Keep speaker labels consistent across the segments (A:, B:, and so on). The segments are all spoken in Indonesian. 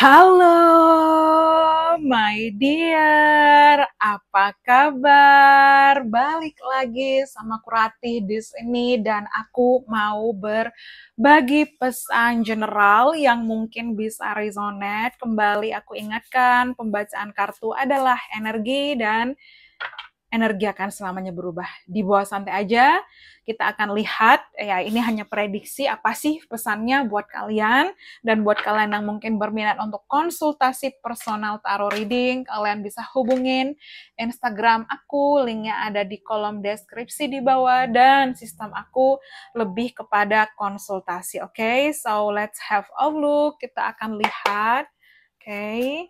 A: Halo, my dear, apa kabar? Balik lagi sama Kurati di sini dan aku mau berbagi pesan general yang mungkin bisa resonate. Kembali aku ingatkan, pembacaan kartu adalah energi dan energi akan selamanya berubah. Di bawah santai aja, kita akan lihat, ya ini hanya prediksi apa sih pesannya buat kalian, dan buat kalian yang mungkin berminat untuk konsultasi personal tarot reading, kalian bisa hubungin Instagram aku, linknya ada di kolom deskripsi di bawah, dan sistem aku lebih kepada konsultasi, oke? Okay? So, let's have a look, kita akan lihat, oke? Okay.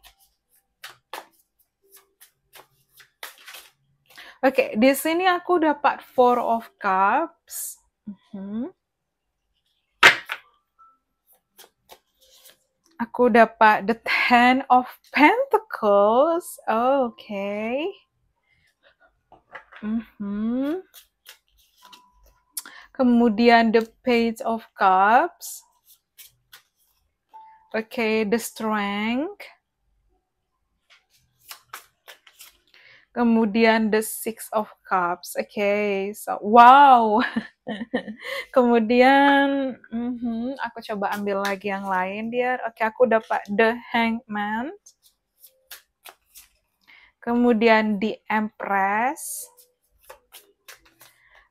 A: Oke, okay, di sini aku dapat Four of Cups. Mm -hmm. Aku dapat the Ten of Pentacles. Oke. Okay. Mm -hmm. Kemudian the Page of Cups. Oke, okay, the Strength. Kemudian the Six of Cups. Oke, okay, so wow. Kemudian mm -hmm, aku coba ambil lagi yang lain dia. Oke, okay, aku dapat the Hangman. Kemudian the Empress.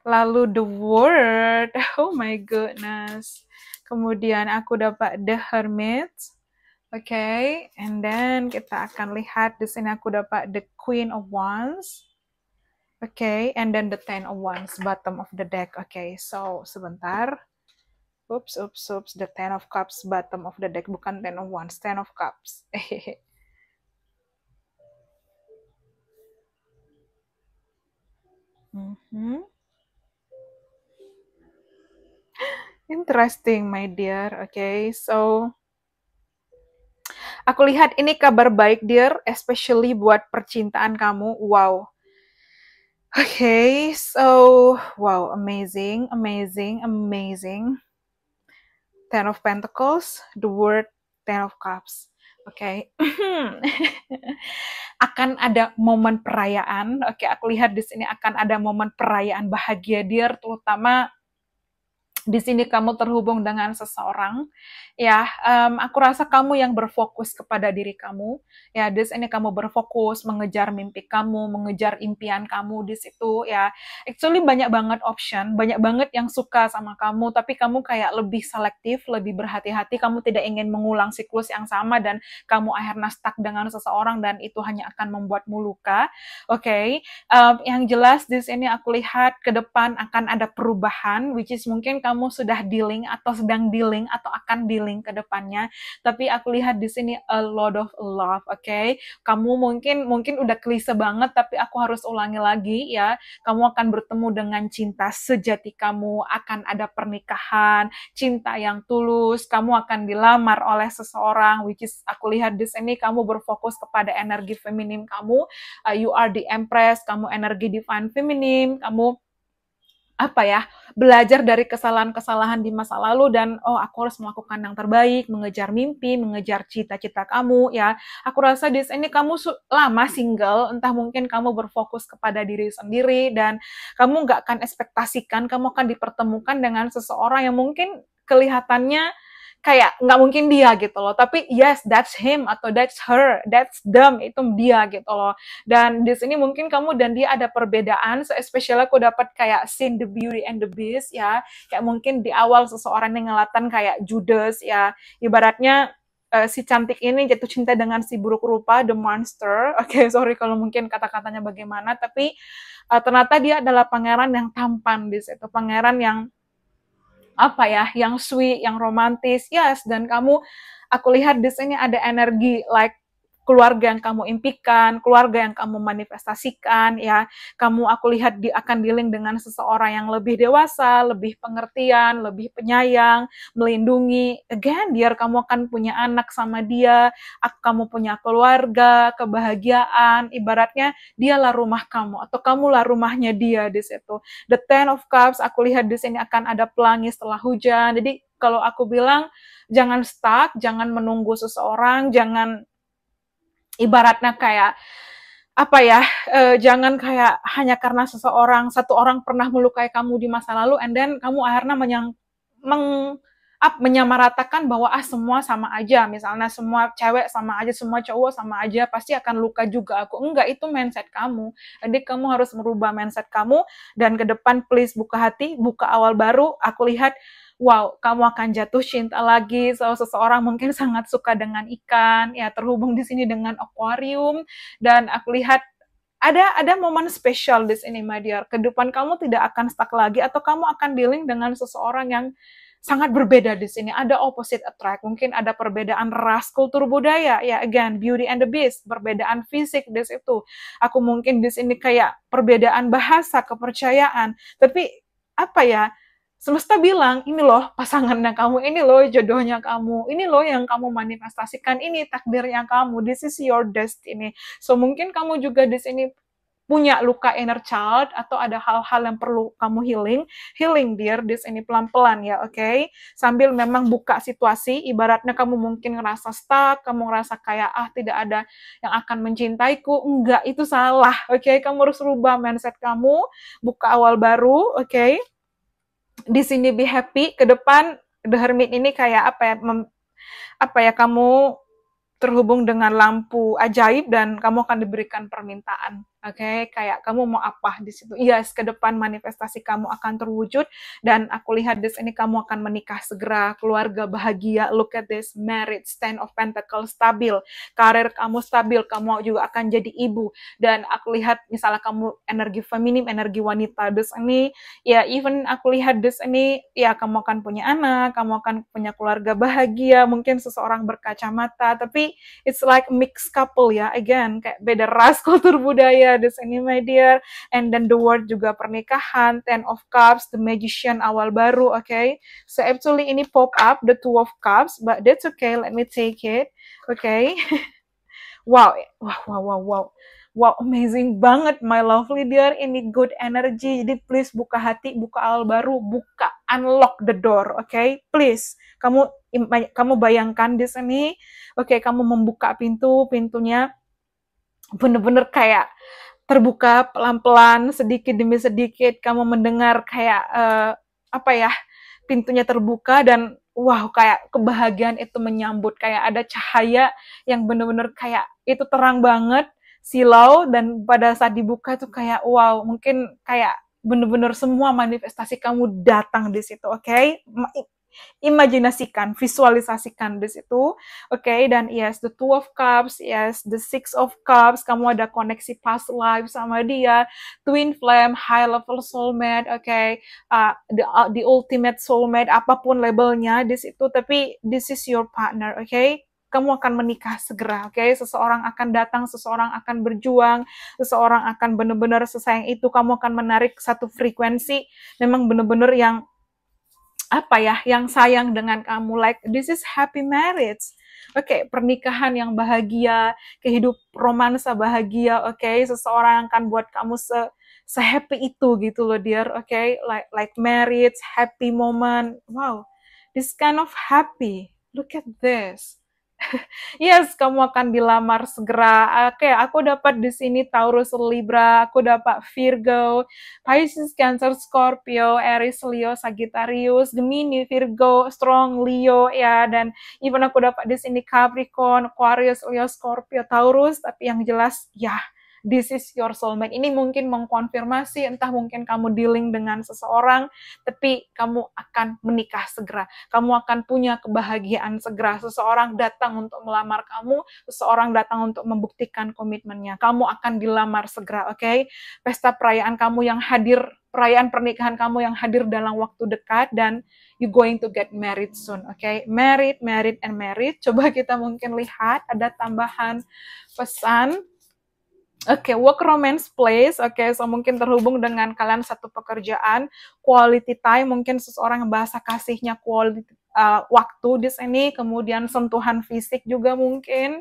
A: Lalu the world Oh my goodness. Kemudian aku dapat the Hermit Oke, okay, and then kita akan lihat di sini aku dapat the Queen of Wands. Oke, okay, and then the Ten of Wands bottom of the deck. Oke, okay, so sebentar. Oops, oops, oops, the Ten of Cups bottom of the deck bukan Ten of Wands, Ten of Cups. mm -hmm. Interesting, my dear. Okay, so Aku lihat ini kabar baik, dear, especially buat percintaan kamu. Wow. Okay, so wow, amazing, amazing, amazing. Ten of Pentacles, the word Ten of Cups. Oke, okay. akan ada momen perayaan. Oke, okay, aku lihat di sini akan ada momen perayaan bahagia, dear, terutama di sini kamu terhubung dengan seseorang, ya, um, aku rasa kamu yang berfokus kepada diri kamu, ya, di sini kamu berfokus mengejar mimpi kamu, mengejar impian kamu di situ, ya, actually banyak banget option, banyak banget yang suka sama kamu, tapi kamu kayak lebih selektif, lebih berhati-hati, kamu tidak ingin mengulang siklus yang sama dan kamu akhirnya stuck dengan seseorang dan itu hanya akan membuatmu luka, oke, okay? um, yang jelas di sini aku lihat ke depan akan ada perubahan, which is mungkin kamu kamu sudah dealing atau sedang dealing atau akan dealing ke depannya. Tapi aku lihat di sini a lot of love, oke? Okay? Kamu mungkin mungkin udah klise banget tapi aku harus ulangi lagi ya. Kamu akan bertemu dengan cinta sejati kamu, akan ada pernikahan, cinta yang tulus, kamu akan dilamar oleh seseorang which is aku lihat di sini kamu berfokus kepada energi feminim kamu. Uh, you are the empress, kamu energi divine feminim, kamu apa ya belajar dari kesalahan-kesalahan di masa lalu dan oh aku harus melakukan yang terbaik mengejar mimpi mengejar cita-cita kamu ya aku rasa di sini kamu lama single entah mungkin kamu berfokus kepada diri sendiri dan kamu nggak akan ekspektasikan kamu akan dipertemukan dengan seseorang yang mungkin kelihatannya kayak nggak mungkin dia gitu loh tapi yes that's him atau that's her that's them itu dia gitu loh dan di sini mungkin kamu dan dia ada perbedaan so especially aku dapat kayak scene the beauty and the beast ya kayak mungkin di awal seseorang yang ngelatan kayak Judas ya ibaratnya uh, si cantik ini jatuh cinta dengan si buruk rupa the monster oke okay, sorry kalau mungkin kata-katanya bagaimana tapi uh, ternyata dia adalah pangeran yang tampan di situ pangeran yang apa ya, yang sweet, yang romantis. Yes, dan kamu aku lihat di sini ada energi like keluarga yang kamu impikan, keluarga yang kamu manifestasikan ya. Kamu aku lihat di, akan dealing dengan seseorang yang lebih dewasa, lebih pengertian, lebih penyayang, melindungi. Again, biar kamu akan punya anak sama dia, kamu punya keluarga, kebahagiaan, ibaratnya dialah rumah kamu atau kamulah rumahnya dia di situ. The Ten of Cups, aku lihat di sini akan ada pelangi setelah hujan. Jadi kalau aku bilang jangan stuck, jangan menunggu seseorang, jangan ibaratnya kayak apa ya uh, jangan kayak hanya karena seseorang satu orang pernah melukai kamu di masa lalu and then kamu akhirnya menyang meng up, menyamaratakan bahwa ah semua sama aja misalnya semua cewek sama aja semua cowok sama aja pasti akan luka juga aku enggak itu mindset kamu jadi kamu harus merubah mindset kamu dan ke depan please buka hati buka awal baru aku lihat wow, kamu akan jatuh cinta lagi. So, seseorang mungkin sangat suka dengan ikan, ya terhubung di sini dengan akuarium dan aku lihat ada ada momen spesial di sini, my dear. Kehidupan kamu tidak akan stuck lagi atau kamu akan dealing dengan seseorang yang sangat berbeda di sini. Ada opposite attract, mungkin ada perbedaan ras, kultur budaya. Ya, again, beauty and the beast, perbedaan fisik di situ. Aku mungkin di sini kayak perbedaan bahasa, kepercayaan. Tapi apa ya? semesta bilang, ini loh pasangan yang kamu, ini loh jodohnya kamu, ini loh yang kamu manifestasikan, ini takdirnya kamu, this is your destiny. So mungkin kamu juga di sini punya luka inner child atau ada hal-hal yang perlu kamu healing, healing dear, this ini pelan-pelan ya, oke? Okay? Sambil memang buka situasi, ibaratnya kamu mungkin ngerasa stuck, kamu ngerasa kayak ah tidak ada yang akan mencintaiku, enggak itu salah, oke? Okay? Kamu harus rubah mindset kamu, buka awal baru, oke? Okay? di sini be happy ke depan the hermit ini kayak apa ya mem, apa ya kamu terhubung dengan lampu ajaib dan kamu akan diberikan permintaan Oke, okay, kayak kamu mau apa di situ? Yes, ke depan manifestasi kamu akan terwujud dan aku lihat di ini kamu akan menikah segera, keluarga bahagia, look at this marriage, ten of pentacles stabil, karir kamu stabil, kamu juga akan jadi ibu dan aku lihat misalnya kamu energi feminim, energi wanita, di ini ya even aku lihat di ini ya kamu akan punya anak, kamu akan punya keluarga bahagia, mungkin seseorang berkacamata, tapi it's like mixed couple ya, again kayak beda ras, kultur budaya dear, di sini my dear, and then the word juga pernikahan, ten of cups, the magician awal baru, oke. Okay? So actually ini pop up the two of cups, but that's okay, let me take it, oke. Okay? wow, wow, wow, wow, wow. Wow, amazing banget my lovely dear. Ini good energy. Jadi please buka hati, buka awal baru, buka unlock the door, oke? Okay? Please. Kamu kamu bayangkan di sini, oke, okay, kamu membuka pintu, pintunya bener-bener kayak terbuka pelan-pelan sedikit demi sedikit kamu mendengar kayak uh, apa ya pintunya terbuka dan wow kayak kebahagiaan itu menyambut kayak ada cahaya yang bener-bener kayak itu terang banget silau dan pada saat dibuka tuh kayak wow mungkin kayak bener-bener semua manifestasi kamu datang di situ oke okay? imajinasikan, visualisasikan di situ. Oke, okay, dan yes, the two of cups, yes, the six of cups, kamu ada koneksi past life sama dia, twin flame, high level soulmate, oke, okay, uh, the, uh, the ultimate soulmate, apapun labelnya di situ, tapi this is your partner, oke. Okay? kamu akan menikah segera, oke? Okay? Seseorang akan datang, seseorang akan berjuang, seseorang akan benar-benar sesayang itu, kamu akan menarik satu frekuensi memang benar-benar yang apa ya yang sayang dengan kamu like this is happy marriage oke okay, pernikahan yang bahagia kehidup romansa bahagia oke okay? seseorang akan buat kamu se happy itu gitu loh dear oke okay? like like marriage happy moment wow this kind of happy look at this yes, kamu akan dilamar segera. Oke, okay, aku dapat di sini Taurus Libra, aku dapat Virgo, Pisces, Cancer, Scorpio, Aries, Leo, Sagittarius, Gemini, Virgo, Strong, Leo ya dan even aku dapat di sini Capricorn, Aquarius, Leo, Scorpio, Taurus, tapi yang jelas ya this is your soulmate. Ini mungkin mengkonfirmasi, entah mungkin kamu dealing dengan seseorang, tapi kamu akan menikah segera. Kamu akan punya kebahagiaan segera. Seseorang datang untuk melamar kamu, seseorang datang untuk membuktikan komitmennya. Kamu akan dilamar segera, oke? Okay? Pesta perayaan kamu yang hadir, perayaan pernikahan kamu yang hadir dalam waktu dekat, dan you going to get married soon, oke? Okay? Married, married, and married. Coba kita mungkin lihat ada tambahan pesan Oke, okay, work romance place. Oke, okay, so mungkin terhubung dengan kalian satu pekerjaan, quality time, mungkin seseorang bahasa kasihnya quality uh, waktu di sini, kemudian sentuhan fisik juga mungkin.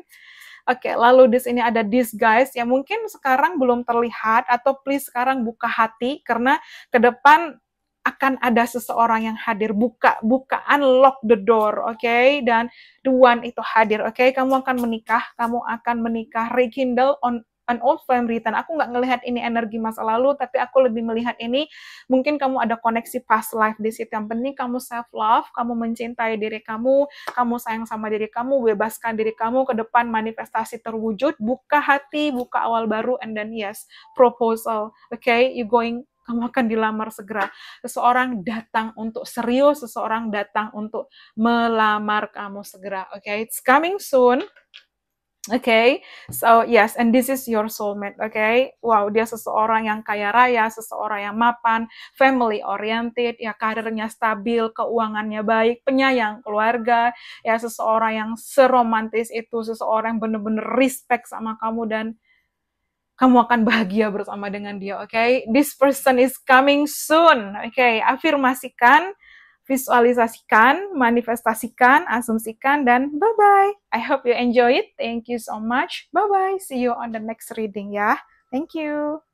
A: Oke, okay, lalu di sini ada disguise ya mungkin sekarang belum terlihat atau please sekarang buka hati karena ke depan akan ada seseorang yang hadir buka bukaan lock the door oke okay? dan the one itu hadir oke okay? kamu akan menikah kamu akan menikah rekindle on an old flame return. Aku nggak ngelihat ini energi masa lalu, tapi aku lebih melihat ini mungkin kamu ada koneksi past life di situ. Yang penting kamu self love, kamu mencintai diri kamu, kamu sayang sama diri kamu, bebaskan diri kamu ke depan manifestasi terwujud, buka hati, buka awal baru, and then yes, proposal. Okay, you going kamu akan dilamar segera. Seseorang datang untuk serius, seseorang datang untuk melamar kamu segera. Oke, okay? it's coming soon. Okay, so yes, and this is your soulmate. Okay, wow, dia seseorang yang kaya raya, seseorang yang mapan, family oriented, ya karirnya stabil, keuangannya baik, penyayang keluarga, ya seseorang yang seromantis itu, seseorang yang bener-bener respect sama kamu dan kamu akan bahagia bersama dengan dia. Oke, okay? this person is coming soon. Oke, okay? afirmasikan visualisasikan, manifestasikan, asumsikan, dan bye-bye. I hope you enjoy it. Thank you so much. Bye-bye. See you on the next reading ya. Thank you.